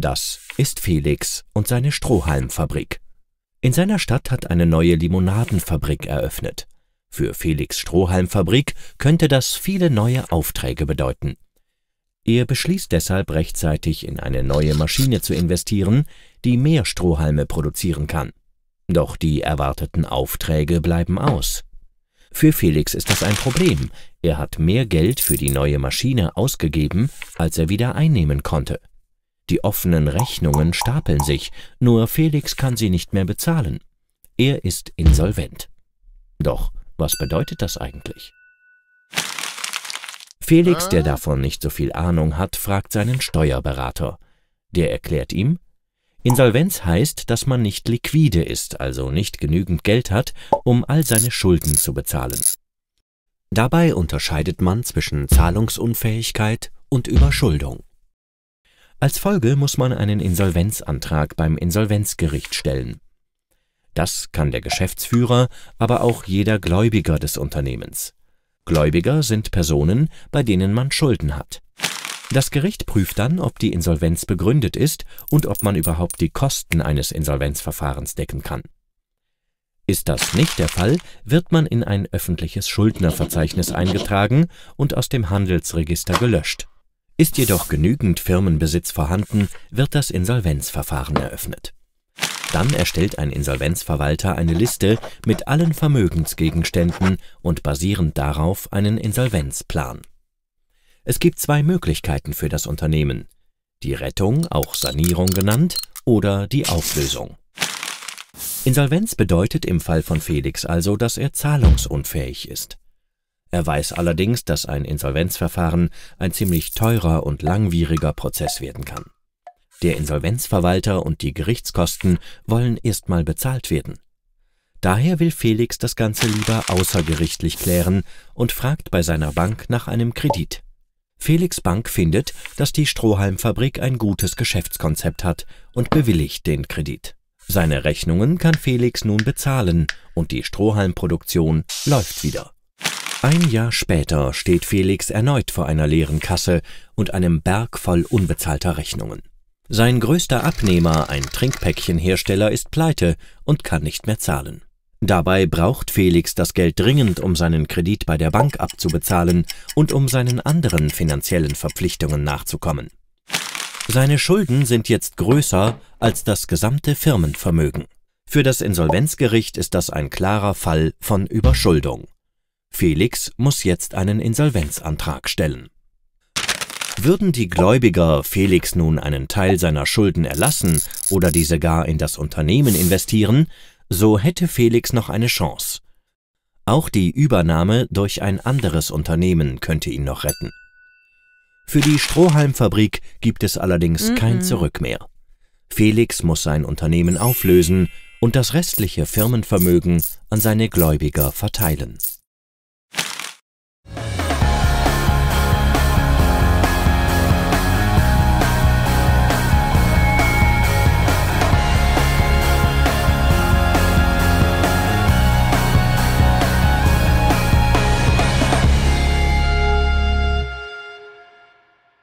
Das ist Felix und seine Strohhalmfabrik. In seiner Stadt hat eine neue Limonadenfabrik eröffnet. Für Felix Strohhalmfabrik könnte das viele neue Aufträge bedeuten. Er beschließt deshalb rechtzeitig in eine neue Maschine zu investieren, die mehr Strohhalme produzieren kann. Doch die erwarteten Aufträge bleiben aus. Für Felix ist das ein Problem. Er hat mehr Geld für die neue Maschine ausgegeben, als er wieder einnehmen konnte. Die offenen Rechnungen stapeln sich, nur Felix kann sie nicht mehr bezahlen. Er ist insolvent. Doch was bedeutet das eigentlich? Felix, der ah. davon nicht so viel Ahnung hat, fragt seinen Steuerberater. Der erklärt ihm, Insolvenz heißt, dass man nicht liquide ist, also nicht genügend Geld hat, um all seine Schulden zu bezahlen. Dabei unterscheidet man zwischen Zahlungsunfähigkeit und Überschuldung. Als Folge muss man einen Insolvenzantrag beim Insolvenzgericht stellen. Das kann der Geschäftsführer, aber auch jeder Gläubiger des Unternehmens. Gläubiger sind Personen, bei denen man Schulden hat. Das Gericht prüft dann, ob die Insolvenz begründet ist und ob man überhaupt die Kosten eines Insolvenzverfahrens decken kann. Ist das nicht der Fall, wird man in ein öffentliches Schuldnerverzeichnis eingetragen und aus dem Handelsregister gelöscht ist jedoch genügend Firmenbesitz vorhanden, wird das Insolvenzverfahren eröffnet. Dann erstellt ein Insolvenzverwalter eine Liste mit allen Vermögensgegenständen und basierend darauf einen Insolvenzplan. Es gibt zwei Möglichkeiten für das Unternehmen. Die Rettung, auch Sanierung genannt, oder die Auflösung. Insolvenz bedeutet im Fall von Felix also, dass er zahlungsunfähig ist. Er weiß allerdings, dass ein Insolvenzverfahren ein ziemlich teurer und langwieriger Prozess werden kann. Der Insolvenzverwalter und die Gerichtskosten wollen erstmal bezahlt werden. Daher will Felix das Ganze lieber außergerichtlich klären und fragt bei seiner Bank nach einem Kredit. Felix Bank findet, dass die Strohhalmfabrik ein gutes Geschäftskonzept hat und bewilligt den Kredit. Seine Rechnungen kann Felix nun bezahlen und die Strohhalmproduktion läuft wieder. Ein Jahr später steht Felix erneut vor einer leeren Kasse und einem Berg voll unbezahlter Rechnungen. Sein größter Abnehmer, ein Trinkpäckchenhersteller, ist pleite und kann nicht mehr zahlen. Dabei braucht Felix das Geld dringend, um seinen Kredit bei der Bank abzubezahlen und um seinen anderen finanziellen Verpflichtungen nachzukommen. Seine Schulden sind jetzt größer als das gesamte Firmenvermögen. Für das Insolvenzgericht ist das ein klarer Fall von Überschuldung. Felix muss jetzt einen Insolvenzantrag stellen. Würden die Gläubiger Felix nun einen Teil seiner Schulden erlassen oder diese gar in das Unternehmen investieren, so hätte Felix noch eine Chance. Auch die Übernahme durch ein anderes Unternehmen könnte ihn noch retten. Für die Strohhalmfabrik gibt es allerdings mm -mm. kein Zurück mehr. Felix muss sein Unternehmen auflösen und das restliche Firmenvermögen an seine Gläubiger verteilen.